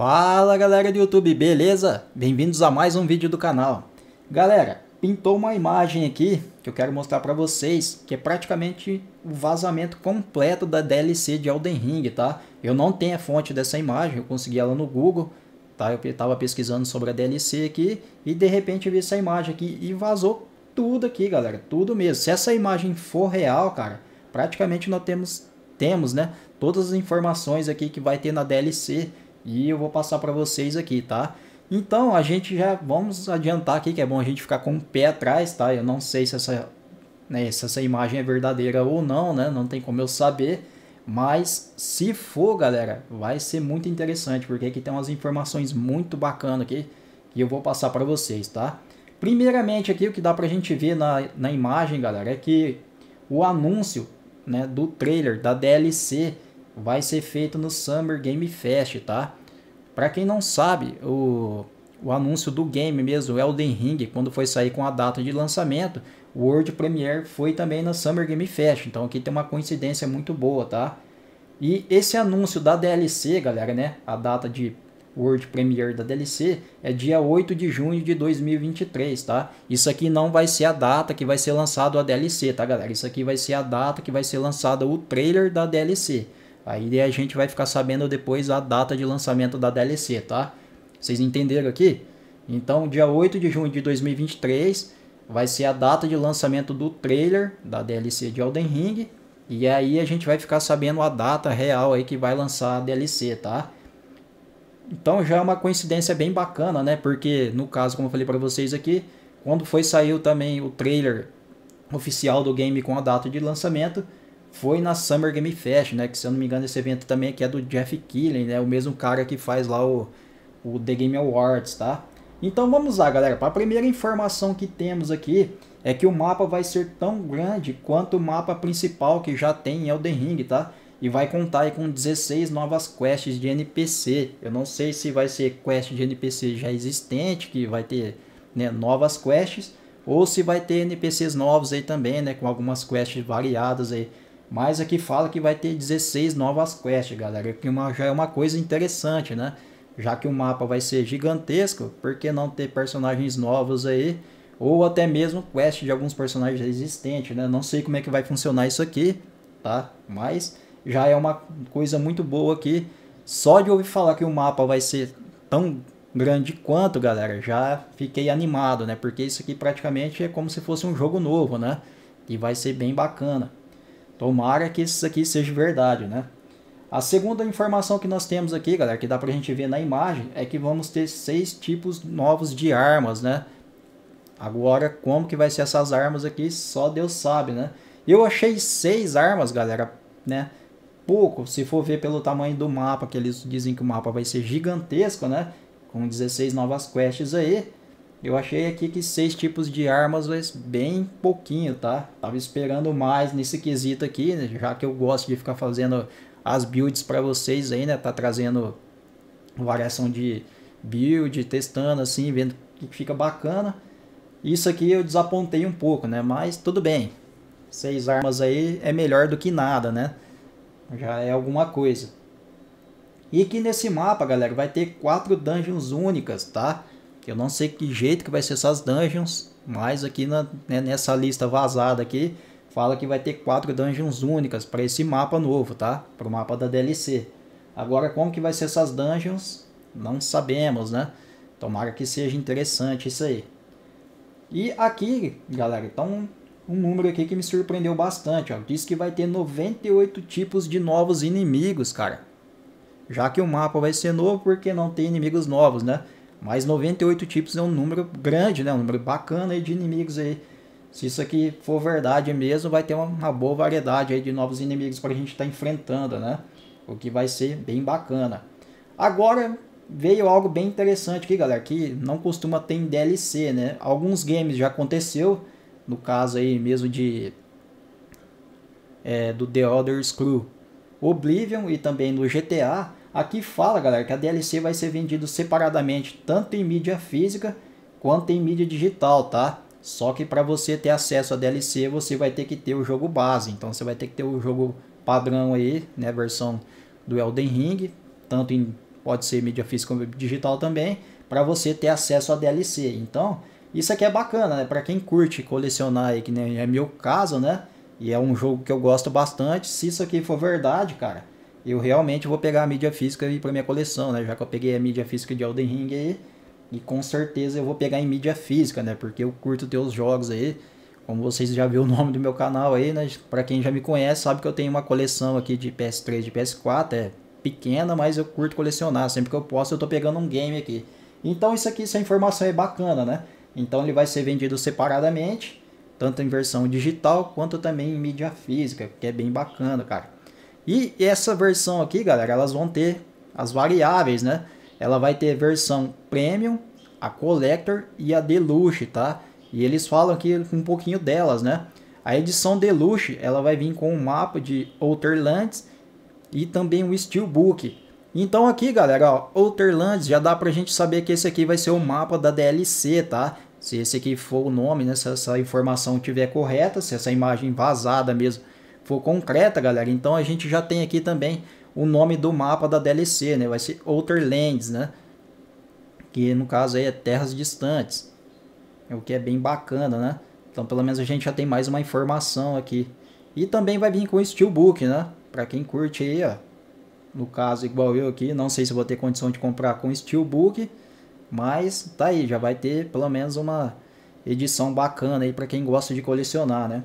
Fala galera do YouTube, beleza? Bem-vindos a mais um vídeo do canal. Galera, pintou uma imagem aqui que eu quero mostrar para vocês, que é praticamente o vazamento completo da DLC de Elden Ring, tá? Eu não tenho a fonte dessa imagem, eu consegui ela no Google, tá? Eu estava pesquisando sobre a DLC aqui e de repente vi essa imagem aqui e vazou tudo aqui, galera, tudo mesmo. Se essa imagem for real, cara, praticamente nós temos temos, né, todas as informações aqui que vai ter na DLC e eu vou passar para vocês aqui, tá? Então a gente já vamos adiantar aqui que é bom a gente ficar com o pé atrás, tá? Eu não sei se essa, né, se essa imagem é verdadeira ou não, né? Não tem como eu saber. Mas se for, galera, vai ser muito interessante, porque aqui tem umas informações muito bacanas aqui que eu vou passar para vocês, tá? Primeiramente aqui o que dá para a gente ver na, na imagem, galera, é que o anúncio né, do trailer da DLC vai ser feito no Summer Game Fest, tá? Para quem não sabe, o, o anúncio do game mesmo, Elden Ring, quando foi sair com a data de lançamento, o World Premiere foi também na Summer Game Fest, então aqui tem uma coincidência muito boa, tá? E esse anúncio da DLC, galera, né? A data de World Premiere da DLC é dia 8 de junho de 2023, tá? Isso aqui não vai ser a data que vai ser lançado a DLC, tá, galera? Isso aqui vai ser a data que vai ser lançado o trailer da DLC. Aí a gente vai ficar sabendo depois a data de lançamento da DLC, tá? Vocês entenderam aqui? Então, dia 8 de junho de 2023 vai ser a data de lançamento do trailer da DLC de Elden Ring. E aí a gente vai ficar sabendo a data real aí que vai lançar a DLC, tá? Então já é uma coincidência bem bacana, né? Porque no caso, como eu falei para vocês aqui, quando foi saiu também o trailer oficial do game com a data de lançamento, foi na Summer Game Fest, né? Que se eu não me engano, esse evento também aqui é do Jeff Keighley, né? O mesmo cara que faz lá o, o The Game Awards, tá? Então vamos lá, galera. Para a primeira informação que temos aqui é que o mapa vai ser tão grande quanto o mapa principal que já tem em Elden Ring, tá? E vai contar com 16 novas quests de NPC. Eu não sei se vai ser quest de NPC já existente, que vai ter né, novas quests, ou se vai ter NPCs novos aí também, né? Com algumas quests variadas aí mas aqui fala que vai ter 16 novas quests, galera, que é uma, já é uma coisa interessante, né? Já que o mapa vai ser gigantesco, por que não ter personagens novos aí? Ou até mesmo quest de alguns personagens existentes, né? Não sei como é que vai funcionar isso aqui, tá? Mas já é uma coisa muito boa aqui. Só de ouvir falar que o mapa vai ser tão grande quanto, galera, já fiquei animado, né? Porque isso aqui praticamente é como se fosse um jogo novo, né? E vai ser bem bacana. Tomara que isso aqui seja verdade, né? A segunda informação que nós temos aqui, galera, que dá pra gente ver na imagem, é que vamos ter seis tipos novos de armas, né? Agora, como que vai ser essas armas aqui, só Deus sabe, né? Eu achei seis armas, galera, né? Pouco, se for ver pelo tamanho do mapa, que eles dizem que o mapa vai ser gigantesco, né? Com 16 novas quests aí. Eu achei aqui que seis tipos de armas é bem pouquinho, tá? Tava esperando mais nesse quesito aqui, né? já que eu gosto de ficar fazendo as builds para vocês aí, né? Tá trazendo variação de build, testando assim, vendo que fica bacana. Isso aqui eu desapontei um pouco, né? Mas tudo bem. Seis armas aí é melhor do que nada, né? Já é alguma coisa. E aqui nesse mapa, galera, vai ter quatro dungeons únicas, Tá? Eu não sei que jeito que vai ser essas dungeons, mas aqui na, né, nessa lista vazada aqui, fala que vai ter quatro dungeons únicas para esse mapa novo, tá? Para o mapa da DLC. Agora, como que vai ser essas dungeons? Não sabemos, né? Tomara que seja interessante isso aí. E aqui, galera, então um número aqui que me surpreendeu bastante. Ó. Diz que vai ter 98 tipos de novos inimigos, cara. Já que o mapa vai ser novo, porque não tem inimigos novos, né? Mas 98 tipos é um número grande, né? Um número bacana aí de inimigos aí. Se isso aqui for verdade mesmo, vai ter uma, boa variedade aí de novos inimigos para a gente estar tá enfrentando, né? O que vai ser bem bacana. Agora veio algo bem interessante aqui, galera, que não costuma ter em DLC, né? Alguns games já aconteceu, no caso aí mesmo de é, do The Other Screw Oblivion e também no GTA, Aqui fala, galera, que a DLC vai ser vendida separadamente tanto em mídia física quanto em mídia digital, tá? Só que para você ter acesso à DLC, você vai ter que ter o jogo base. Então você vai ter que ter o jogo padrão aí, né, versão do Elden Ring, tanto em pode ser mídia física como digital também, para você ter acesso à DLC. Então, isso aqui é bacana, né? Para quem curte colecionar aí, que nem é meu caso, né? E é um jogo que eu gosto bastante. Se isso aqui for verdade, cara, eu realmente vou pegar a mídia física aí para minha coleção, né? Já que eu peguei a mídia física de Elden Ring aí, e com certeza eu vou pegar em mídia física, né? Porque eu curto ter os jogos aí. Como vocês já viram o nome do meu canal aí, né? Para quem já me conhece, sabe que eu tenho uma coleção aqui de PS3 de PS4, é pequena, mas eu curto colecionar. Sempre que eu posso, eu tô pegando um game aqui. Então isso aqui, essa informação é bacana, né? Então ele vai ser vendido separadamente, tanto em versão digital quanto também em mídia física, que é bem bacana, cara. E essa versão aqui, galera, elas vão ter as variáveis, né? Ela vai ter versão Premium, a Collector e a Deluxe, tá? E eles falam aqui um pouquinho delas, né? A edição Deluxe, ela vai vir com um mapa de Outerlands e também um Steelbook. Então aqui, galera, ó, Outerlands, já dá pra gente saber que esse aqui vai ser o mapa da DLC, tá? Se esse aqui for o nome, né? Se essa informação tiver correta, se essa imagem vazada mesmo for concreta, galera, então a gente já tem aqui também o nome do mapa da DLC, né? Vai ser Outer Lands, né? Que no caso aí é Terras Distantes, É o que é bem bacana, né? Então pelo menos a gente já tem mais uma informação aqui. E também vai vir com o Steelbook, né? Pra quem curte aí, ó. No caso, igual eu aqui, não sei se vou ter condição de comprar com Steelbook, mas tá aí, já vai ter pelo menos uma edição bacana aí para quem gosta de colecionar, né?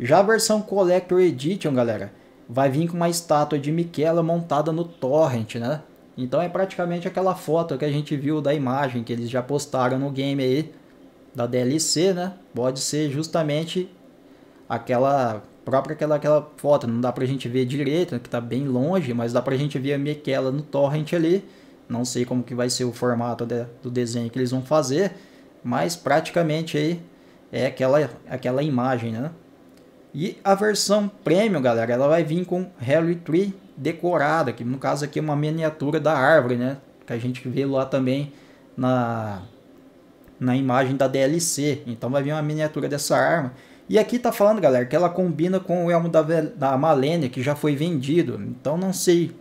Já a versão Collector Edition, galera, vai vir com uma estátua de Michela montada no torrent, né? Então é praticamente aquela foto que a gente viu da imagem que eles já postaram no game aí, da DLC, né? Pode ser justamente aquela própria aquela, aquela foto, não dá pra gente ver direito, né, que tá bem longe, mas dá pra gente ver a Michela no torrent ali. Não sei como que vai ser o formato de, do desenho que eles vão fazer, mas praticamente aí é aquela, aquela imagem, né? E a versão Premium, galera, ela vai vir com Harry Tree decorada, que no caso aqui é uma miniatura da árvore, né? Que a gente vê lá também na, na imagem da DLC. Então vai vir uma miniatura dessa arma. E aqui tá falando, galera, que ela combina com o elmo da, da Malenia, que já foi vendido. Então não sei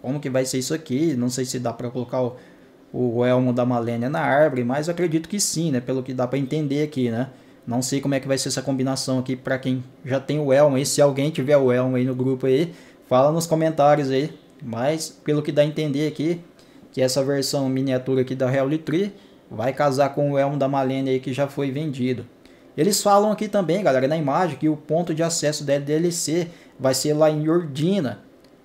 como que vai ser isso aqui. Não sei se dá para colocar o, o elmo da Malenia na árvore, mas acredito que sim, né? Pelo que dá para entender aqui, né? Não sei como é que vai ser essa combinação aqui para quem já tem o Elm aí. Se alguém tiver o Elm aí no grupo aí, fala nos comentários aí. Mas, pelo que dá a entender aqui, que essa versão miniatura aqui da Real Tree vai casar com o Elm da Malene aí que já foi vendido. Eles falam aqui também, galera, na imagem, que o ponto de acesso da DLC vai ser lá em Ordina,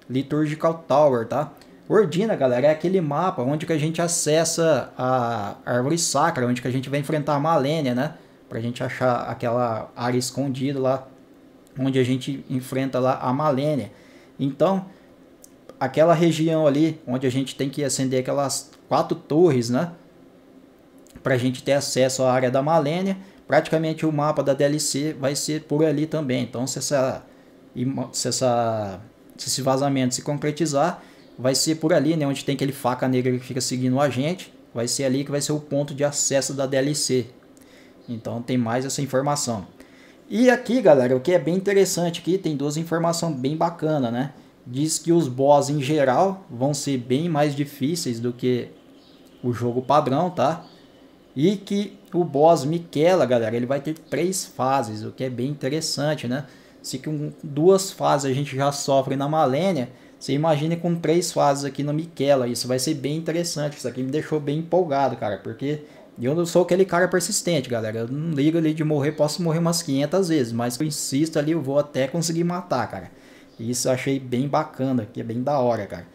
Liturgical Tower, tá? Ordina, galera, é aquele mapa onde que a gente acessa a Árvore Sacra, onde que a gente vai enfrentar a Malênia, né? para a gente achar aquela área escondida lá onde a gente enfrenta lá a Malênia. Então, aquela região ali onde a gente tem que acender aquelas quatro torres, né? Para a gente ter acesso à área da Malênia, praticamente o mapa da DLC vai ser por ali também. Então, se, essa, se, essa, se esse vazamento se concretizar, vai ser por ali, né? Onde tem aquele faca negra que fica seguindo a gente. Vai ser ali que vai ser o ponto de acesso da DLC. Então tem mais essa informação. E aqui, galera, o que é bem interessante aqui, tem duas informações bem bacanas, né? Diz que os boss em geral vão ser bem mais difíceis do que o jogo padrão, tá? E que o boss Miquela, galera, ele vai ter três fases, o que é bem interessante, né? Se com duas fases a gente já sofre na Malênia, você imagina com três fases aqui no Miquela, isso vai ser bem interessante. Isso aqui me deixou bem empolgado, cara, porque e eu não sou aquele cara persistente, galera. Eu não ligo ali de morrer, posso morrer umas 500 vezes, mas eu insisto ali, eu vou até conseguir matar, cara. Isso eu achei bem bacana, que é bem da hora, cara.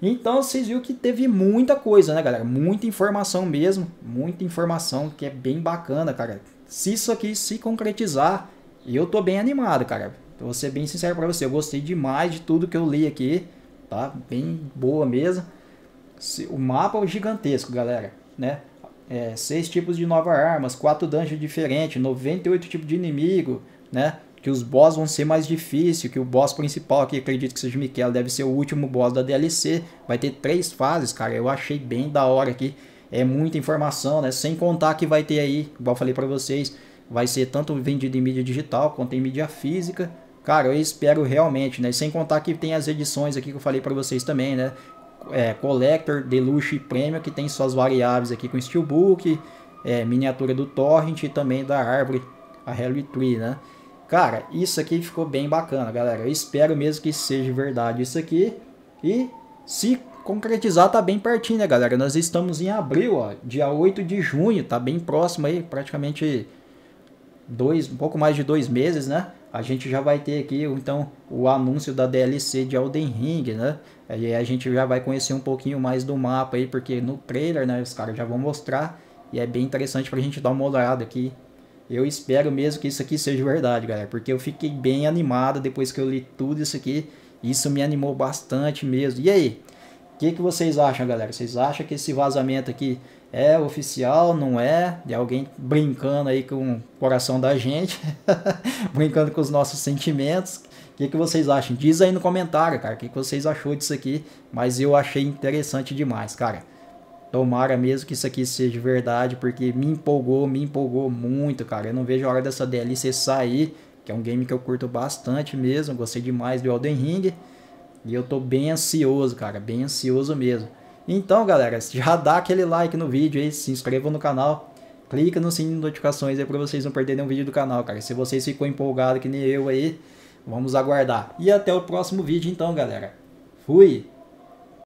Então vocês viram que teve muita coisa, né, galera? Muita informação mesmo, muita informação que é bem bacana, cara. Se isso aqui se concretizar, eu tô bem animado, cara. Vou ser bem sincero para você, eu gostei demais de tudo que eu li aqui, tá? Bem boa mesmo. O mapa é gigantesco, galera, né? é, seis tipos de novas armas, quatro dungeons diferentes, 98 tipos de inimigo, né? Que os boss vão ser mais difíceis, que o boss principal, que acredito que seja o Miquel, deve ser o último boss da DLC. Vai ter três fases, cara. Eu achei bem da hora aqui. É muita informação, né? Sem contar que vai ter aí, igual falei para vocês, vai ser tanto vendido em mídia digital quanto em mídia física. Cara, eu espero realmente, né? Sem contar que tem as edições aqui que eu falei para vocês também, né? é, Collector, Deluxe e Premium, que tem suas variáveis aqui com Steelbook, é, miniatura do Torrent e também da árvore, a Helly Tree, né? Cara, isso aqui ficou bem bacana, galera. Eu espero mesmo que seja verdade isso aqui. E se concretizar, tá bem pertinho, né, galera? Nós estamos em abril, ó, dia 8 de junho, tá bem próximo aí, praticamente dois, um pouco mais de dois meses, né? a gente já vai ter aqui então o anúncio da DLC de Elden Ring, né? Aí a gente já vai conhecer um pouquinho mais do mapa aí, porque no trailer, né, os caras já vão mostrar e é bem interessante pra gente dar uma olhada aqui. Eu espero mesmo que isso aqui seja verdade, galera, porque eu fiquei bem animado depois que eu li tudo isso aqui. Isso me animou bastante mesmo. E aí, o que, que vocês acham, galera? Vocês acham que esse vazamento aqui é oficial, não é? De alguém brincando aí com o coração da gente, brincando com os nossos sentimentos. O que, que vocês acham? Diz aí no comentário, cara, o que, que vocês achou disso aqui. Mas eu achei interessante demais, cara. Tomara mesmo que isso aqui seja verdade, porque me empolgou, me empolgou muito, cara. Eu não vejo a hora dessa DLC sair, que é um game que eu curto bastante mesmo. Gostei demais do Elden Ring. E eu tô bem ansioso, cara, bem ansioso mesmo. Então, galera, já dá aquele like no vídeo aí, se inscrevam no canal, clica no sininho de notificações aí pra vocês não perderem nenhum vídeo do canal, cara. Se vocês ficou empolgado que nem eu aí, vamos aguardar. E até o próximo vídeo então, galera. Fui!